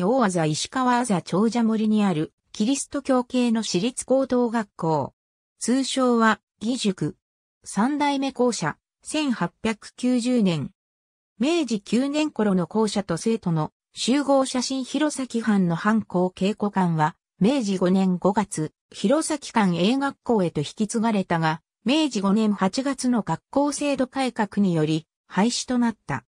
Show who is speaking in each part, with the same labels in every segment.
Speaker 1: 市大技石川あ長者森にあるキリスト教系の私立高等学校。通称は、義塾。三代目校舎、1890年。明治9年頃の校舎と生徒の集合写真弘前藩の藩校稽古館は、明治5年5月、弘前館英学校へと引き継がれたが、明治5年8月の学校制度改革により、廃止となった。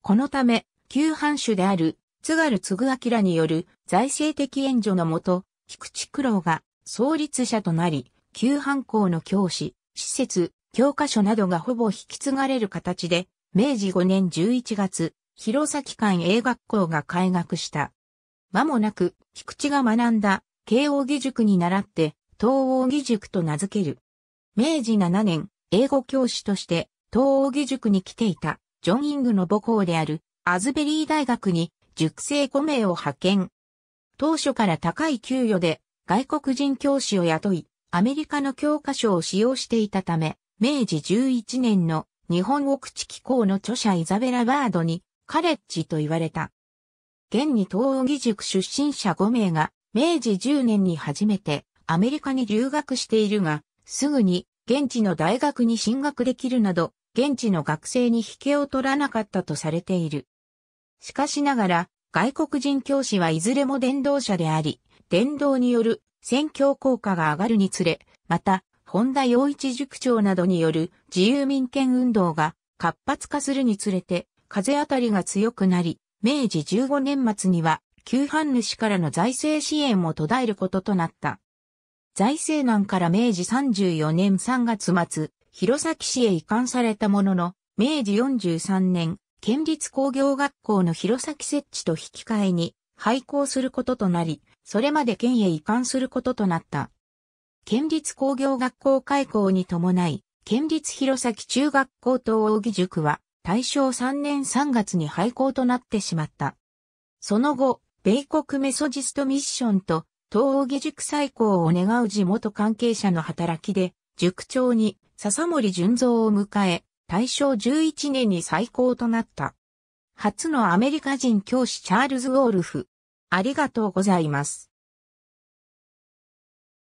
Speaker 1: このため、旧藩主である津軽嗣明による財政的援助のもと、菊池九郎が創立者となり、旧藩校の教師、施設、教科書などがほぼ引き継がれる形で、明治5年11月、弘前館英学校が開学した。間もなく、菊池が学んだ、慶応義塾に習って、東欧義塾と名付ける。明治7年、英語教師として、東欧義塾に来ていた、ジョン・イングの母校である、アズベリー大学に熟成5名を派遣。当初から高い給与で外国人教師を雇い、アメリカの教科書を使用していたため、明治11年の日本奥地機構の著者イザベラ・バードにカレッジと言われた。現に東義塾出身者5名が明治10年に初めてアメリカに留学しているが、すぐに現地の大学に進学できるなど、現地の学生に引けを取らなかったとされている。しかしながら、外国人教師はいずれも伝道者であり、伝道による宣教効果が上がるにつれ、また、本田洋一塾長などによる自由民権運動が活発化するにつれて、風当たりが強くなり、明治15年末には、旧藩主からの財政支援も途絶えることとなった。財政難から明治34年3月末、弘前市へ移管されたものの、明治43年県立工業学校の弘前設置と引き換えに廃校することとなり、それまで県へ移管することとなった。県立工業学校開校に伴い、県立弘前中学校東大義塾は大正3年3月に廃校となってしまった。その後、米国メソジストミッションと東大義塾再興を願う地元関係者の働きで、塾長に笹森純三を迎え、大正11年に最高となった。初のアメリカ人教師チャールズ・ウォールフ。ありがとうございます。